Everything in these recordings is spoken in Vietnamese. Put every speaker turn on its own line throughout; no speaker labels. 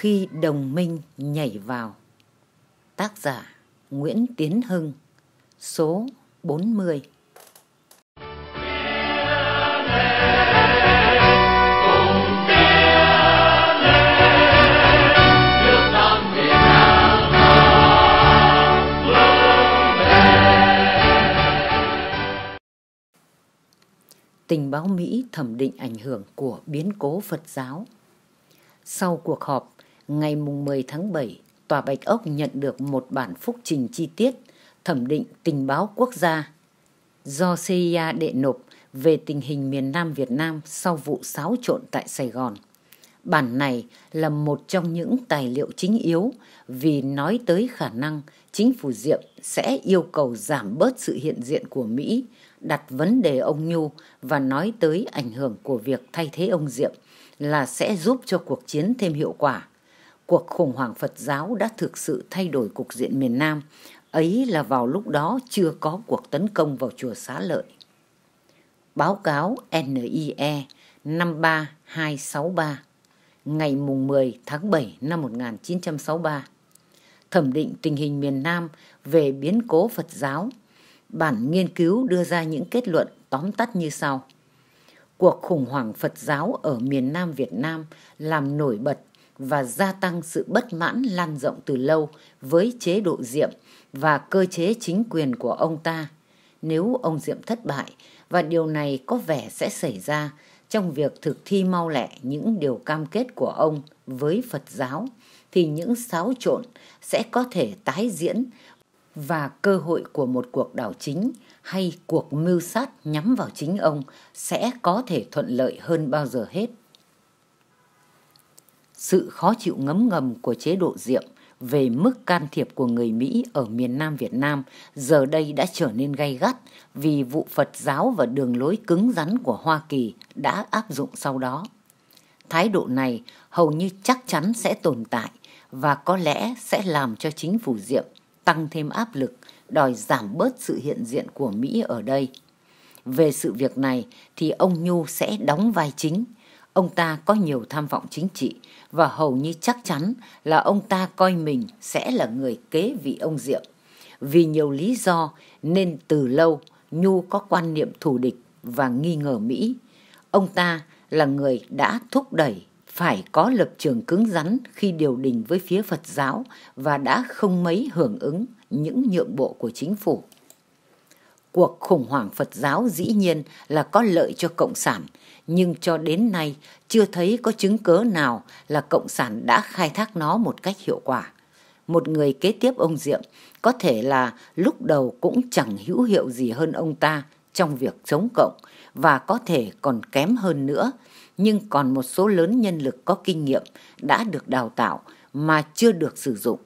khi đồng minh nhảy vào. Tác giả Nguyễn Tiến Hưng, số 40. Tình báo Mỹ thẩm định ảnh hưởng của biến cố Phật giáo. Sau cuộc họp Ngày mùng 10 tháng 7, Tòa Bạch Ốc nhận được một bản phúc trình chi tiết thẩm định tình báo quốc gia do CIA đệ nộp về tình hình miền Nam Việt Nam sau vụ xáo trộn tại Sài Gòn. Bản này là một trong những tài liệu chính yếu vì nói tới khả năng chính phủ Diệm sẽ yêu cầu giảm bớt sự hiện diện của Mỹ, đặt vấn đề ông Nhu và nói tới ảnh hưởng của việc thay thế ông Diệm là sẽ giúp cho cuộc chiến thêm hiệu quả cuộc khủng hoảng Phật giáo đã thực sự thay đổi cục diện miền Nam. Ấy là vào lúc đó chưa có cuộc tấn công vào chùa Xá Lợi. Báo cáo NIE 53263 ngày mùng 10 tháng 7 năm 1963 thẩm định tình hình miền Nam về biến cố Phật giáo. Bản nghiên cứu đưa ra những kết luận tóm tắt như sau. Cuộc khủng hoảng Phật giáo ở miền Nam Việt Nam làm nổi bật và gia tăng sự bất mãn lan rộng từ lâu với chế độ Diệm và cơ chế chính quyền của ông ta. Nếu ông Diệm thất bại, và điều này có vẻ sẽ xảy ra trong việc thực thi mau lẹ những điều cam kết của ông với Phật giáo, thì những xáo trộn sẽ có thể tái diễn và cơ hội của một cuộc đảo chính hay cuộc mưu sát nhắm vào chính ông sẽ có thể thuận lợi hơn bao giờ hết sự khó chịu ngấm ngầm của chế độ Diệm về mức can thiệp của người Mỹ ở miền Nam Việt Nam giờ đây đã trở nên gay gắt vì vụ Phật giáo và đường lối cứng rắn của Hoa Kỳ đã áp dụng sau đó. Thái độ này hầu như chắc chắn sẽ tồn tại và có lẽ sẽ làm cho chính phủ Diệm tăng thêm áp lực đòi giảm bớt sự hiện diện của Mỹ ở đây. Về sự việc này thì ông Nhu sẽ đóng vai chính – ông ta có nhiều tham vọng chính trị và hầu như chắc chắn là ông ta coi mình sẽ là người kế vị ông Diệm. Vì nhiều lý do nên từ lâu Nhu có quan niệm thù địch và nghi ngờ Mỹ. Ông ta là người đã thúc đẩy phải có lập trường cứng rắn khi điều đình với phía Phật giáo và đã không mấy hưởng ứng những nhượng bộ của chính phủ. Cuộc khủng hoảng Phật giáo dĩ nhiên là có lợi cho Cộng sản, nhưng cho đến nay chưa thấy có chứng cớ nào là Cộng sản đã khai thác nó một cách hiệu quả. Một người kế tiếp ông Diệm có thể là lúc đầu cũng chẳng hữu hiệu gì hơn ông ta trong việc chống Cộng và có thể còn kém hơn nữa, nhưng còn một số lớn nhân lực có kinh nghiệm đã được đào tạo mà chưa được sử dụng.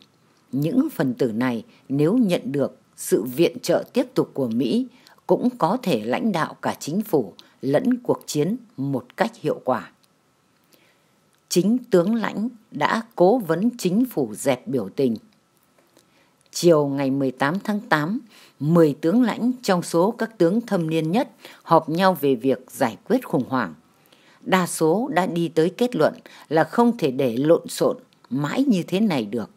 Những phần tử này nếu nhận được sự viện trợ tiếp tục của Mỹ cũng có thể lãnh đạo cả chính phủ lẫn cuộc chiến một cách hiệu quả. Chính tướng lãnh đã cố vấn chính phủ dẹp biểu tình. Chiều ngày 18 tháng 8, 10 tướng lãnh trong số các tướng thâm niên nhất họp nhau về việc giải quyết khủng hoảng. Đa số đã đi tới kết luận là không thể để lộn xộn mãi như thế này được.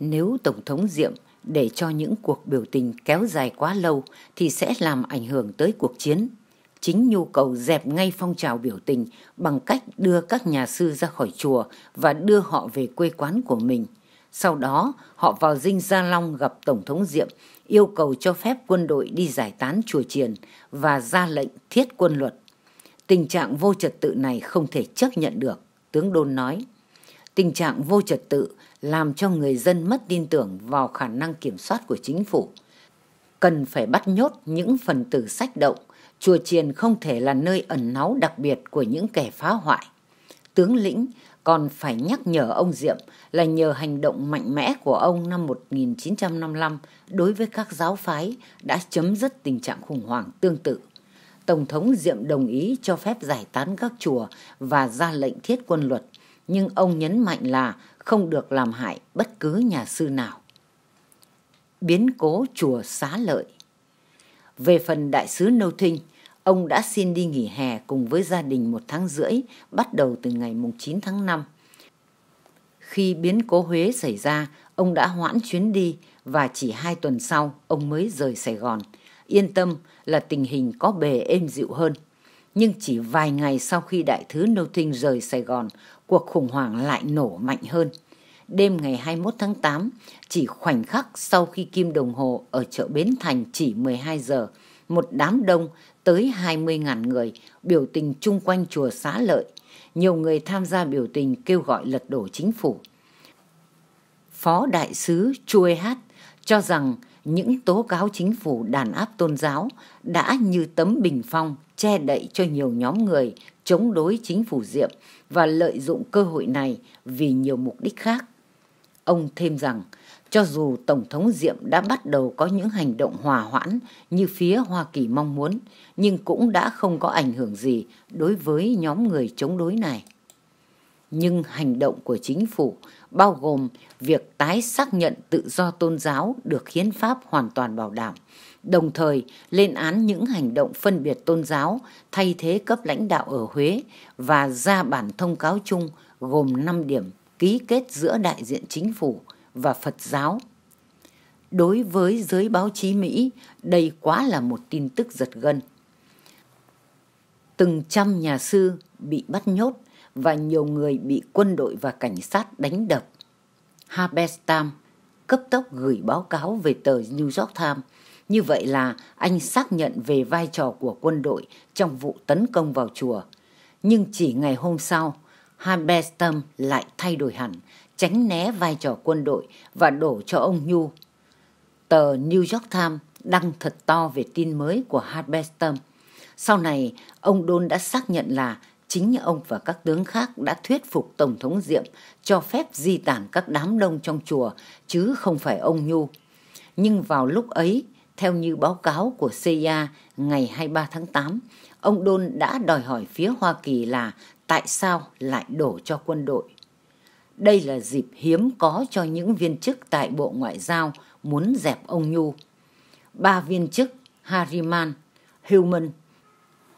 Nếu Tổng thống Diệm để cho những cuộc biểu tình kéo dài quá lâu thì sẽ làm ảnh hưởng tới cuộc chiến. Chính nhu cầu dẹp ngay phong trào biểu tình bằng cách đưa các nhà sư ra khỏi chùa và đưa họ về quê quán của mình. Sau đó, họ vào Dinh Gia Long gặp Tổng thống Diệm, yêu cầu cho phép quân đội đi giải tán chùa triền và ra lệnh thiết quân luật. Tình trạng vô trật tự này không thể chấp nhận được, tướng Đôn nói. Tình trạng vô trật tự làm cho người dân mất tin tưởng vào khả năng kiểm soát của chính phủ. Cần phải bắt nhốt những phần tử sách động, chùa chiền không thể là nơi ẩn náu đặc biệt của những kẻ phá hoại. Tướng lĩnh còn phải nhắc nhở ông Diệm là nhờ hành động mạnh mẽ của ông năm 1955 đối với các giáo phái đã chấm dứt tình trạng khủng hoảng tương tự. Tổng thống Diệm đồng ý cho phép giải tán các chùa và ra lệnh thiết quân luật nhưng ông nhấn mạnh là không được làm hại bất cứ nhà sư nào. Biến cố chùa xá lợi Về phần đại sứ Nô Thinh, ông đã xin đi nghỉ hè cùng với gia đình một tháng rưỡi bắt đầu từ ngày 9 tháng 5. Khi biến cố Huế xảy ra, ông đã hoãn chuyến đi và chỉ hai tuần sau ông mới rời Sài Gòn. Yên tâm là tình hình có bề êm dịu hơn. Nhưng chỉ vài ngày sau khi đại thứ Nô Thinh rời Sài Gòn, cuộc khủng hoảng lại nổ mạnh hơn. Đêm ngày 21 tháng 8, chỉ khoảnh khắc sau khi kim đồng hồ ở chợ Bến Thành chỉ 12 giờ, một đám đông tới 20.000 người biểu tình chung quanh chùa Xá Lợi. Nhiều người tham gia biểu tình kêu gọi lật đổ chính phủ. Phó Đại sứ Chue Hát cho rằng những tố cáo chính phủ đàn áp tôn giáo đã như tấm bình phong che đậy cho nhiều nhóm người chống đối chính phủ Diệm và lợi dụng cơ hội này vì nhiều mục đích khác. Ông thêm rằng, cho dù Tổng thống Diệm đã bắt đầu có những hành động hòa hoãn như phía Hoa Kỳ mong muốn, nhưng cũng đã không có ảnh hưởng gì đối với nhóm người chống đối này. Nhưng hành động của chính phủ bao gồm việc tái xác nhận tự do tôn giáo được hiến pháp hoàn toàn bảo đảm, đồng thời lên án những hành động phân biệt tôn giáo thay thế cấp lãnh đạo ở Huế và ra bản thông cáo chung gồm 5 điểm ký kết giữa đại diện chính phủ và Phật giáo. Đối với giới báo chí Mỹ, đây quá là một tin tức giật gân. Từng trăm nhà sư bị bắt nhốt và nhiều người bị quân đội và cảnh sát đánh đập. Habestam cấp tốc gửi báo cáo về tờ New York Times như vậy là anh xác nhận về vai trò của quân đội trong vụ tấn công vào chùa. Nhưng chỉ ngày hôm sau, Haberstam lại thay đổi hẳn, tránh né vai trò quân đội và đổ cho ông Nhu. Tờ New York Times đăng thật to về tin mới của Haberstam. Sau này, ông Đôn đã xác nhận là chính ông và các tướng khác đã thuyết phục Tổng thống Diệm cho phép di tản các đám đông trong chùa, chứ không phải ông Nhu. Nhưng vào lúc ấy, theo như báo cáo của CIA ngày 23 tháng 8, ông Don đã đòi hỏi phía Hoa Kỳ là tại sao lại đổ cho quân đội. Đây là dịp hiếm có cho những viên chức tại Bộ Ngoại giao muốn dẹp ông Nhu. Ba viên chức Harriman, Human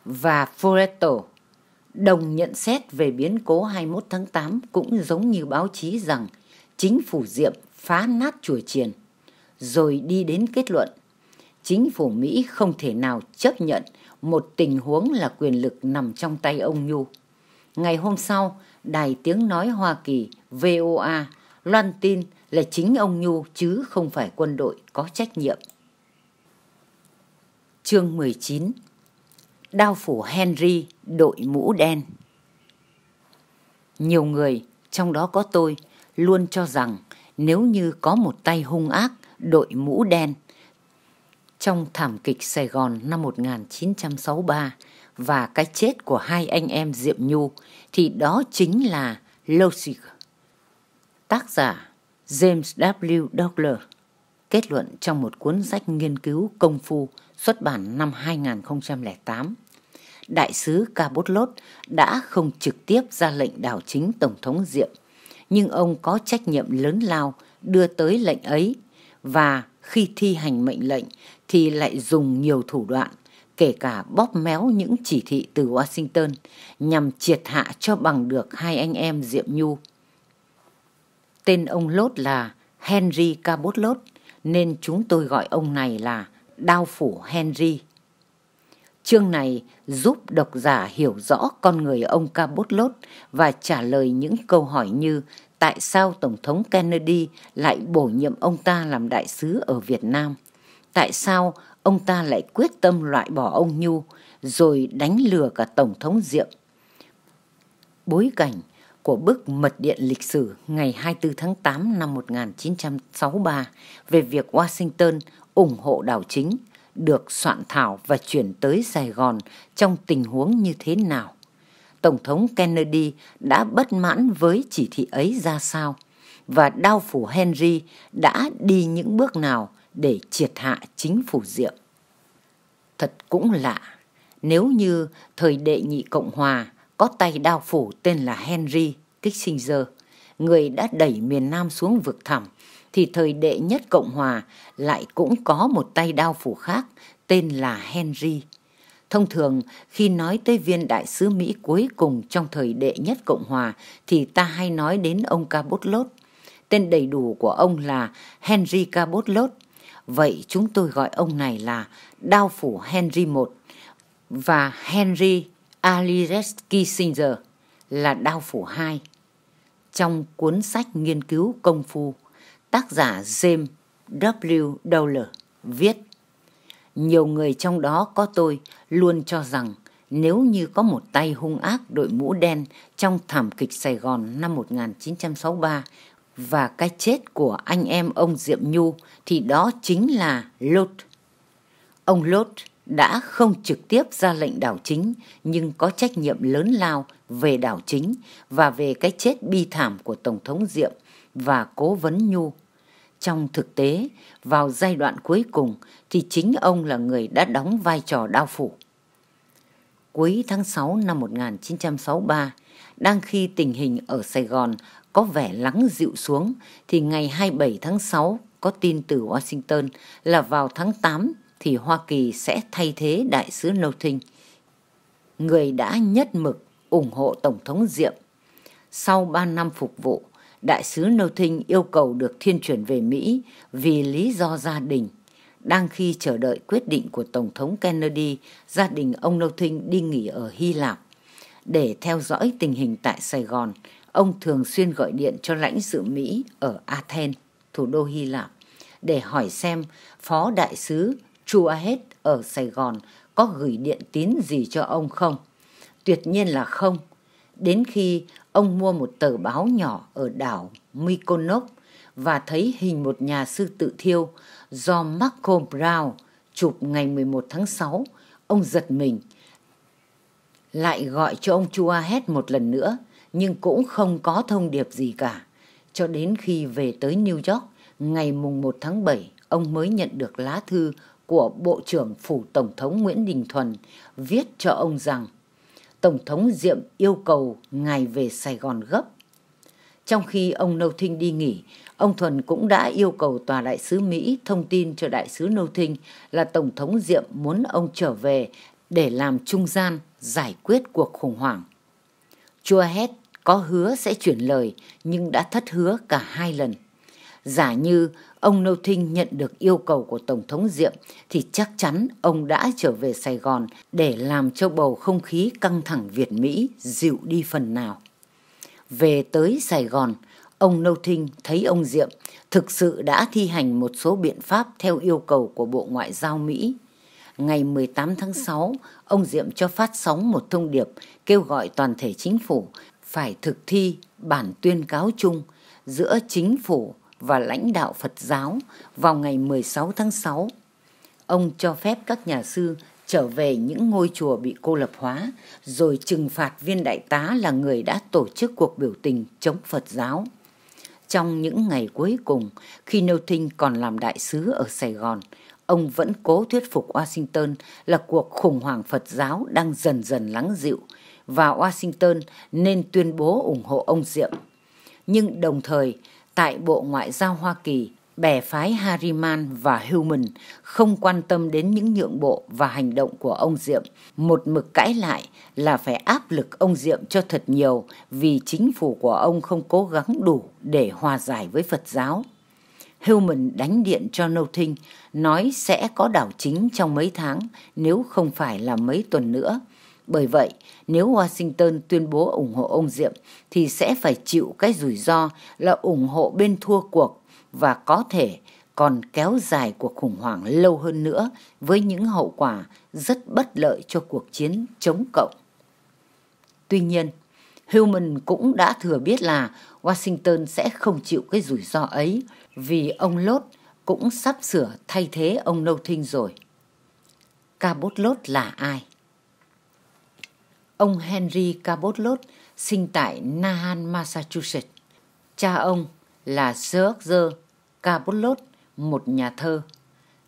và Foretto đồng nhận xét về biến cố 21 tháng 8 cũng giống như báo chí rằng chính phủ Diệm phá nát chùa chiền rồi đi đến kết luận chính phủ Mỹ không thể nào chấp nhận một tình huống là quyền lực nằm trong tay ông Nhu. Ngày hôm sau, Đài Tiếng Nói Hoa Kỳ VOA loan tin là chính ông Nhu chứ không phải quân đội có trách nhiệm. Chương 19 Đao phủ Henry đội mũ đen Nhiều người, trong đó có tôi, luôn cho rằng nếu như có một tay hung ác đội mũ đen trong thảm kịch Sài Gòn năm 1963 và cái chết của hai anh em Diệm Nhu thì đó chính là logic Tác giả James W. Douglas kết luận trong một cuốn sách nghiên cứu công phu xuất bản năm 2008. Đại sứ Cabotlot đã không trực tiếp ra lệnh đảo chính Tổng thống Diệm, nhưng ông có trách nhiệm lớn lao đưa tới lệnh ấy và khi thi hành mệnh lệnh thì lại dùng nhiều thủ đoạn, kể cả bóp méo những chỉ thị từ Washington nhằm triệt hạ cho bằng được hai anh em Diệm Nhu. Tên ông Lốt là Henry Cabot Lốt, nên chúng tôi gọi ông này là Đao Phủ Henry. Chương này giúp độc giả hiểu rõ con người ông Cabot Lốt và trả lời những câu hỏi như tại sao Tổng thống Kennedy lại bổ nhiệm ông ta làm đại sứ ở Việt Nam. Tại sao ông ta lại quyết tâm loại bỏ ông Nhu rồi đánh lừa cả Tổng thống Diệm. Bối cảnh của bức mật điện lịch sử ngày 24 tháng 8 năm 1963 về việc Washington ủng hộ đảo chính được soạn thảo và chuyển tới Sài Gòn trong tình huống như thế nào. Tổng thống Kennedy đã bất mãn với chỉ thị ấy ra sao và đao phủ Henry đã đi những bước nào để triệt hạ chính phủ Diệm. Thật cũng lạ, nếu như thời đệ nhị Cộng Hòa có tay đao phủ tên là Henry Kissinger, người đã đẩy miền Nam xuống vực thẳm, thì thời đệ nhất Cộng Hòa lại cũng có một tay đao phủ khác tên là Henry Thông thường, khi nói tới viên đại sứ Mỹ cuối cùng trong thời đệ nhất Cộng Hòa thì ta hay nói đến ông Cabot Lốt. Tên đầy đủ của ông là Henry Cabot Lốt. Vậy chúng tôi gọi ông này là Đao Phủ Henry I và Henry Alires Kissinger là Đao Phủ II. Trong cuốn sách nghiên cứu công phu, tác giả James W. Dowler viết nhiều người trong đó có tôi luôn cho rằng nếu như có một tay hung ác đội mũ đen trong thảm kịch Sài Gòn năm 1963 và cái chết của anh em ông Diệm Nhu thì đó chính là Lốt. Ông Lốt đã không trực tiếp ra lệnh đảo chính nhưng có trách nhiệm lớn lao về đảo chính và về cái chết bi thảm của Tổng thống Diệm và cố vấn Nhu trong thực tế vào giai đoạn cuối cùng thì chính ông là người đã đóng vai trò đao phủ. Cuối tháng 6 năm 1963, đang khi tình hình ở Sài Gòn có vẻ lắng dịu xuống thì ngày 27 tháng 6 có tin từ Washington là vào tháng 8 thì Hoa Kỳ sẽ thay thế đại sứ Nothing, người đã nhất mực ủng hộ Tổng thống Diệm. Sau 3 năm phục vụ, đại sứ Nô Thinh yêu cầu được thiên chuyển về Mỹ vì lý do gia đình. Đang khi chờ đợi quyết định của Tổng thống Kennedy, gia đình ông Nô Thinh đi nghỉ ở Hy Lạp. Để theo dõi tình hình tại Sài Gòn, ông thường xuyên gọi điện cho lãnh sự Mỹ ở Athens, thủ đô Hy Lạp, để hỏi xem phó đại sứ Chuahet ở Sài Gòn có gửi điện tín gì cho ông không. Tuyệt nhiên là không. Đến khi ông mua một tờ báo nhỏ ở đảo Mykonos và thấy hình một nhà sư tự thiêu do Marco Brown chụp ngày 11 tháng 6. Ông giật mình, lại gọi cho ông Chua hét một lần nữa, nhưng cũng không có thông điệp gì cả. Cho đến khi về tới New York, ngày mùng 1 tháng 7, ông mới nhận được lá thư của Bộ trưởng Phủ Tổng thống Nguyễn Đình Thuần viết cho ông rằng Tổng thống Diệm yêu cầu ngài về Sài Gòn gấp. Trong khi ông Nâu Thinh đi nghỉ, ông Thuần cũng đã yêu cầu Tòa Đại sứ Mỹ thông tin cho Đại sứ Nâu Thinh là Tổng thống Diệm muốn ông trở về để làm trung gian giải quyết cuộc khủng hoảng. Chua hét có hứa sẽ chuyển lời nhưng đã thất hứa cả hai lần. Giả như ông Nô Thinh nhận được yêu cầu của Tổng thống Diệm thì chắc chắn ông đã trở về Sài Gòn để làm cho bầu không khí căng thẳng Việt-Mỹ dịu đi phần nào. Về tới Sài Gòn, ông Nô Thinh thấy ông Diệm thực sự đã thi hành một số biện pháp theo yêu cầu của Bộ Ngoại giao Mỹ. Ngày 18 tháng 6, ông Diệm cho phát sóng một thông điệp kêu gọi toàn thể chính phủ phải thực thi bản tuyên cáo chung giữa chính phủ và lãnh đạo Phật giáo vào ngày 16 tháng 6. Ông cho phép các nhà sư trở về những ngôi chùa bị cô lập hóa, rồi trừng phạt viên đại tá là người đã tổ chức cuộc biểu tình chống Phật giáo. Trong những ngày cuối cùng, khi Nêu Thinh còn làm đại sứ ở Sài Gòn, ông vẫn cố thuyết phục Washington là cuộc khủng hoảng Phật giáo đang dần dần lắng dịu và Washington nên tuyên bố ủng hộ ông Diệm. Nhưng đồng thời, tại Bộ Ngoại giao Hoa Kỳ, bè phái Harriman và Human không quan tâm đến những nhượng bộ và hành động của ông Diệm, một mực cãi lại là phải áp lực ông Diệm cho thật nhiều vì chính phủ của ông không cố gắng đủ để hòa giải với Phật giáo. Human đánh điện cho Nothing, nói sẽ có đảo chính trong mấy tháng nếu không phải là mấy tuần nữa – bởi vậy, nếu Washington tuyên bố ủng hộ ông Diệm thì sẽ phải chịu cái rủi ro là ủng hộ bên thua cuộc và có thể còn kéo dài cuộc khủng hoảng lâu hơn nữa với những hậu quả rất bất lợi cho cuộc chiến chống cộng. Tuy nhiên, Human cũng đã thừa biết là Washington sẽ không chịu cái rủi ro ấy vì ông Lốt cũng sắp sửa thay thế ông Nâu Thinh rồi. Cabot Lốt là ai? Ông Henry Cabot Lodge sinh tại Nahan, Massachusetts. Cha ông là George Cabot Lott, một nhà thơ.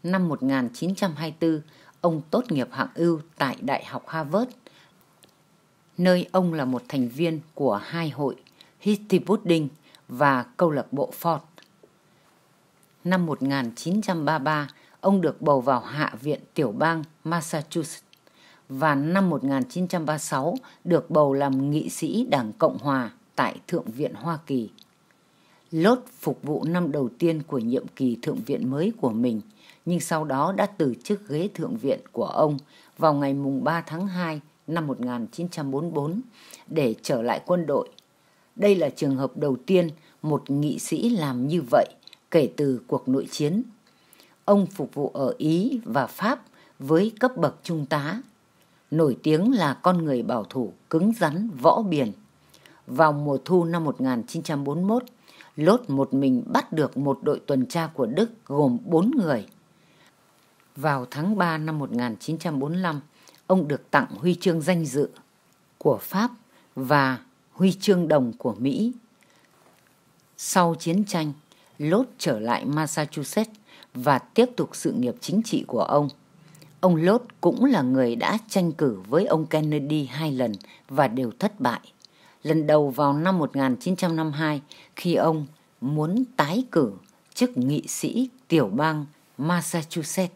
Năm 1924, ông tốt nghiệp hạng ưu tại Đại học Harvard, nơi ông là một thành viên của hai hội Hitty Pudding và câu lạc bộ Ford. Năm 1933, ông được bầu vào Hạ viện tiểu bang Massachusetts và năm 1936 được bầu làm nghị sĩ Đảng Cộng Hòa tại Thượng viện Hoa Kỳ. Lốt phục vụ năm đầu tiên của nhiệm kỳ Thượng viện mới của mình, nhưng sau đó đã từ chức ghế Thượng viện của ông vào ngày 3 tháng 2 năm 1944 để trở lại quân đội. Đây là trường hợp đầu tiên một nghị sĩ làm như vậy kể từ cuộc nội chiến. Ông phục vụ ở Ý và Pháp với cấp bậc trung tá nổi tiếng là con người bảo thủ cứng rắn võ biển. Vào mùa thu năm 1941, Lốt một mình bắt được một đội tuần tra của Đức gồm 4 người. Vào tháng 3 năm 1945, ông được tặng huy chương danh dự của Pháp và huy chương đồng của Mỹ. Sau chiến tranh, Lốt trở lại Massachusetts và tiếp tục sự nghiệp chính trị của ông. Ông Lốt cũng là người đã tranh cử với ông Kennedy hai lần và đều thất bại. Lần đầu vào năm 1952 khi ông muốn tái cử chức nghị sĩ tiểu bang Massachusetts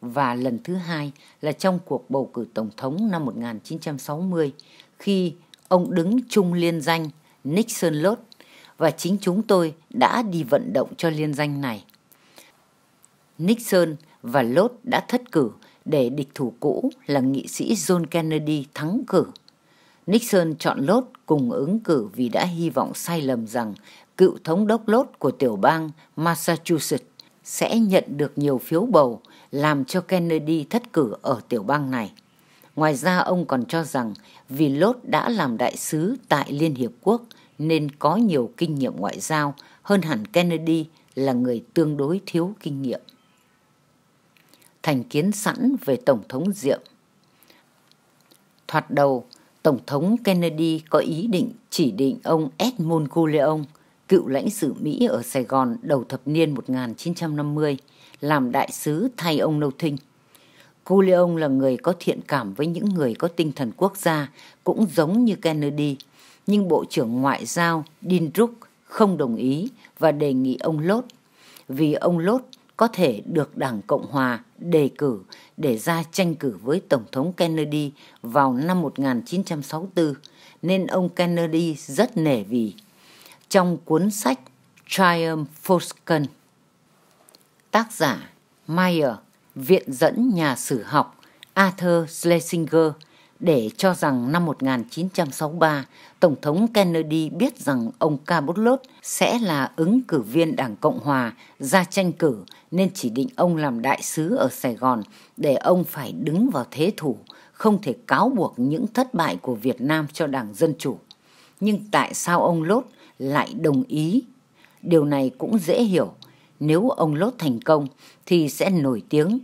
và lần thứ hai là trong cuộc bầu cử tổng thống năm 1960 khi ông đứng chung liên danh Nixon Lốt và chính chúng tôi đã đi vận động cho liên danh này. Nixon và Lốt đã thất cử để địch thủ cũ là nghị sĩ John Kennedy thắng cử. Nixon chọn Lốt cùng ứng cử vì đã hy vọng sai lầm rằng cựu thống đốc Lốt của tiểu bang Massachusetts sẽ nhận được nhiều phiếu bầu làm cho Kennedy thất cử ở tiểu bang này. Ngoài ra ông còn cho rằng vì Lốt đã làm đại sứ tại Liên Hiệp Quốc nên có nhiều kinh nghiệm ngoại giao hơn hẳn Kennedy là người tương đối thiếu kinh nghiệm thành kiến sẵn về Tổng thống Diệm. Thoạt đầu, Tổng thống Kennedy có ý định chỉ định ông Edmund Guleon, cựu lãnh sự Mỹ ở Sài Gòn đầu thập niên 1950, làm đại sứ thay ông Nâu Thinh. Guleon là người có thiện cảm với những người có tinh thần quốc gia, cũng giống như Kennedy, nhưng Bộ trưởng Ngoại giao Dean Druk không đồng ý và đề nghị ông Lốt, vì ông Lốt có thể được Đảng Cộng Hòa đề cử để ra tranh cử với Tổng thống Kennedy vào năm 1964, nên ông Kennedy rất nể vì. Trong cuốn sách Triumph Fosken, tác giả Mayer, viện dẫn nhà sử học Arthur Schlesinger – để cho rằng năm 1963, Tổng thống Kennedy biết rằng ông Cabot sẽ là ứng cử viên Đảng Cộng Hòa ra tranh cử nên chỉ định ông làm đại sứ ở Sài Gòn để ông phải đứng vào thế thủ, không thể cáo buộc những thất bại của Việt Nam cho Đảng Dân Chủ. Nhưng tại sao ông Lốt lại đồng ý? Điều này cũng dễ hiểu. Nếu ông Lốt thành công thì sẽ nổi tiếng,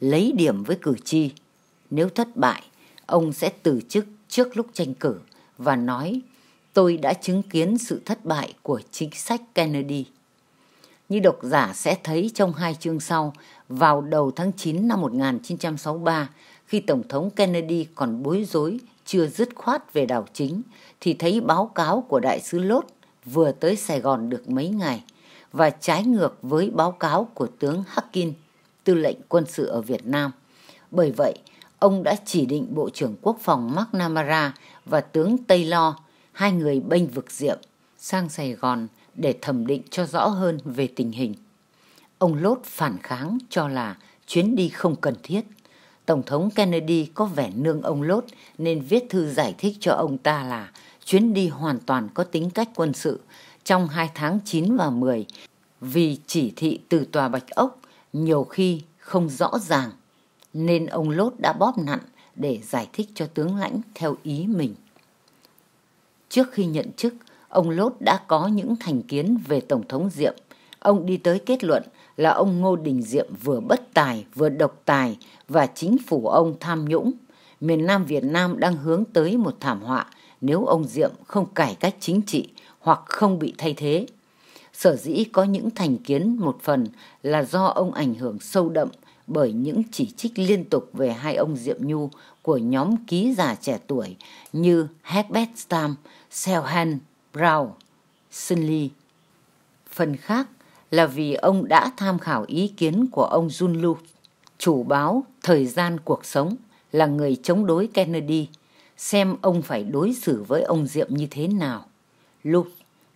lấy điểm với cử tri. Nếu thất bại ông sẽ từ chức trước lúc tranh cử và nói tôi đã chứng kiến sự thất bại của chính sách Kennedy. Như độc giả sẽ thấy trong hai chương sau, vào đầu tháng 9 năm 1963, khi Tổng thống Kennedy còn bối rối, chưa dứt khoát về đảo chính, thì thấy báo cáo của Đại sứ Lốt vừa tới Sài Gòn được mấy ngày và trái ngược với báo cáo của tướng Harkin tư lệnh quân sự ở Việt Nam. Bởi vậy, ông đã chỉ định Bộ trưởng Quốc phòng McNamara và tướng Taylor, hai người bênh vực diệm, sang Sài Gòn để thẩm định cho rõ hơn về tình hình. Ông Lốt phản kháng cho là chuyến đi không cần thiết. Tổng thống Kennedy có vẻ nương ông Lốt nên viết thư giải thích cho ông ta là chuyến đi hoàn toàn có tính cách quân sự trong hai tháng 9 và 10 vì chỉ thị từ Tòa Bạch Ốc nhiều khi không rõ ràng nên ông Lốt đã bóp nặn để giải thích cho tướng lãnh theo ý mình. Trước khi nhận chức, ông Lốt đã có những thành kiến về Tổng thống Diệm. Ông đi tới kết luận là ông Ngô Đình Diệm vừa bất tài, vừa độc tài và chính phủ ông tham nhũng. Miền Nam Việt Nam đang hướng tới một thảm họa nếu ông Diệm không cải cách chính trị hoặc không bị thay thế. Sở dĩ có những thành kiến một phần là do ông ảnh hưởng sâu đậm bởi những chỉ trích liên tục về hai ông Diệm Nhu của nhóm ký giả trẻ tuổi như Herbert Stam, Selhan Brown, Sun Lee. Phần khác là vì ông đã tham khảo ý kiến của ông Jun Lu, chủ báo Thời gian cuộc sống là người chống đối Kennedy, xem ông phải đối xử với ông Diệm như thế nào. Lu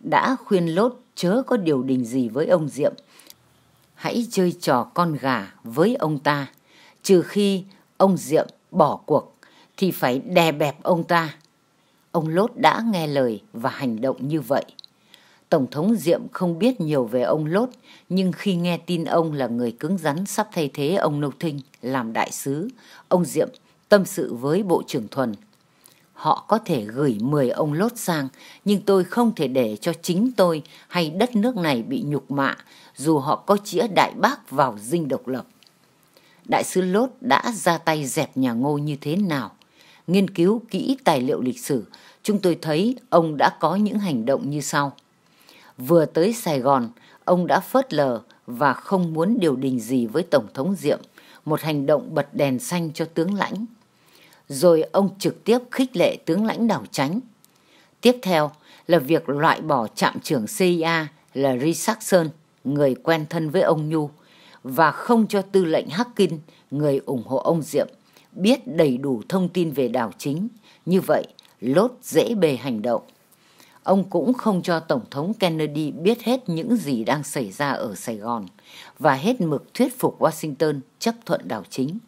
đã khuyên lốt chớ có điều đình gì với ông Diệm hãy chơi trò con gà với ông ta trừ khi ông diệm bỏ cuộc thì phải đè bẹp ông ta ông lốt đã nghe lời và hành động như vậy tổng thống diệm không biết nhiều về ông lốt nhưng khi nghe tin ông là người cứng rắn sắp thay thế ông nô thinh làm đại sứ ông diệm tâm sự với bộ trưởng thuần họ có thể gửi 10 ông lốt sang, nhưng tôi không thể để cho chính tôi hay đất nước này bị nhục mạ, dù họ có chĩa đại bác vào dinh độc lập. Đại sứ Lốt đã ra tay dẹp nhà Ngô như thế nào? Nghiên cứu kỹ tài liệu lịch sử, chúng tôi thấy ông đã có những hành động như sau. Vừa tới Sài Gòn, ông đã phớt lờ và không muốn điều đình gì với Tổng thống Diệm, một hành động bật đèn xanh cho tướng lãnh rồi ông trực tiếp khích lệ tướng lãnh đảo tránh. Tiếp theo là việc loại bỏ trạm trưởng CIA là Risak người quen thân với ông Nhu, và không cho tư lệnh Harkin, người ủng hộ ông Diệm, biết đầy đủ thông tin về đảo chính. Như vậy, lốt dễ bề hành động. Ông cũng không cho Tổng thống Kennedy biết hết những gì đang xảy ra ở Sài Gòn và hết mực thuyết phục Washington chấp thuận đảo chính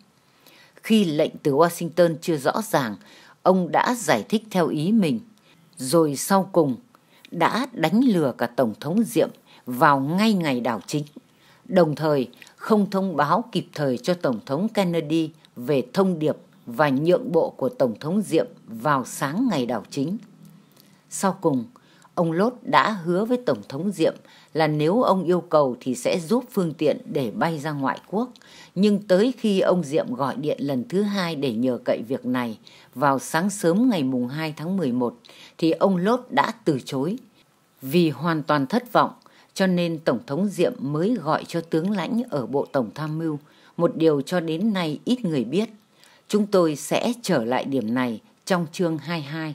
khi lệnh từ Washington chưa rõ ràng, ông đã giải thích theo ý mình. Rồi sau cùng, đã đánh lừa cả Tổng thống Diệm vào ngay ngày đảo chính, đồng thời không thông báo kịp thời cho Tổng thống Kennedy về thông điệp và nhượng bộ của Tổng thống Diệm vào sáng ngày đảo chính. Sau cùng, ông Lốt đã hứa với Tổng thống Diệm là nếu ông yêu cầu thì sẽ giúp phương tiện để bay ra ngoại quốc. Nhưng tới khi ông Diệm gọi điện lần thứ hai để nhờ cậy việc này, vào sáng sớm ngày mùng 2 tháng 11, thì ông Lốt đã từ chối. Vì hoàn toàn thất vọng, cho nên Tổng thống Diệm mới gọi cho tướng lãnh ở Bộ Tổng Tham mưu, một điều cho đến nay ít người biết. Chúng tôi sẽ trở lại điểm này trong chương 22.